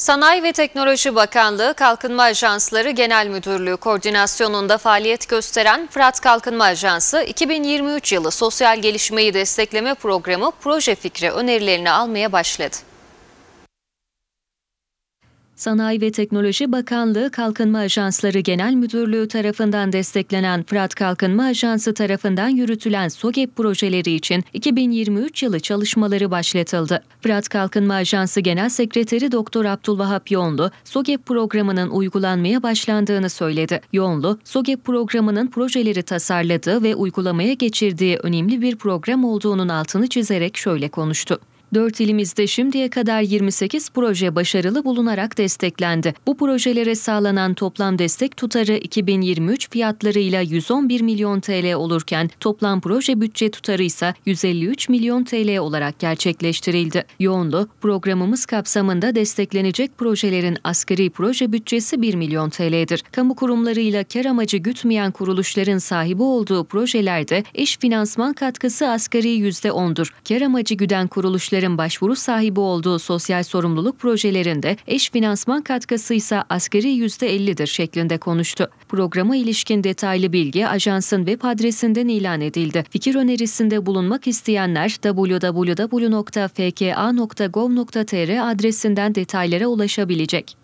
Sanayi ve Teknoloji Bakanlığı Kalkınma Ajansları Genel Müdürlüğü koordinasyonunda faaliyet gösteren Fırat Kalkınma Ajansı 2023 yılı sosyal gelişmeyi destekleme programı proje fikri önerilerini almaya başladı. Sanayi ve Teknoloji Bakanlığı Kalkınma Ajansları Genel Müdürlüğü tarafından desteklenen Fırat Kalkınma Ajansı tarafından yürütülen SOGEP projeleri için 2023 yılı çalışmaları başlatıldı. Fırat Kalkınma Ajansı Genel Sekreteri Doktor Abdülvahap Yoğunlu, SOGEP programının uygulanmaya başlandığını söyledi. Yoğunlu, SOGEP programının projeleri tasarladığı ve uygulamaya geçirdiği önemli bir program olduğunun altını çizerek şöyle konuştu. 4 ilimizde şimdiye kadar 28 proje başarılı bulunarak desteklendi. Bu projelere sağlanan toplam destek tutarı 2023 fiyatlarıyla 111 milyon TL olurken toplam proje bütçe tutarı ise 153 milyon TL olarak gerçekleştirildi. Yoğunlu programımız kapsamında desteklenecek projelerin asgari proje bütçesi 1 milyon TL'dir. Kamu kurumlarıyla kar amacı gütmeyen kuruluşların sahibi olduğu projelerde eş finansman katkısı asgari %10'dur. Kar amacı güden kuruluşların kuruluşların başvuru sahibi olduğu sosyal sorumluluk projelerinde eş finansman katkısı ise asgari %50'dir şeklinde konuştu. Programa ilişkin detaylı bilgi ajansın web adresinden ilan edildi. Fikir önerisinde bulunmak isteyenler www.fka.gov.tr adresinden detaylara ulaşabilecek.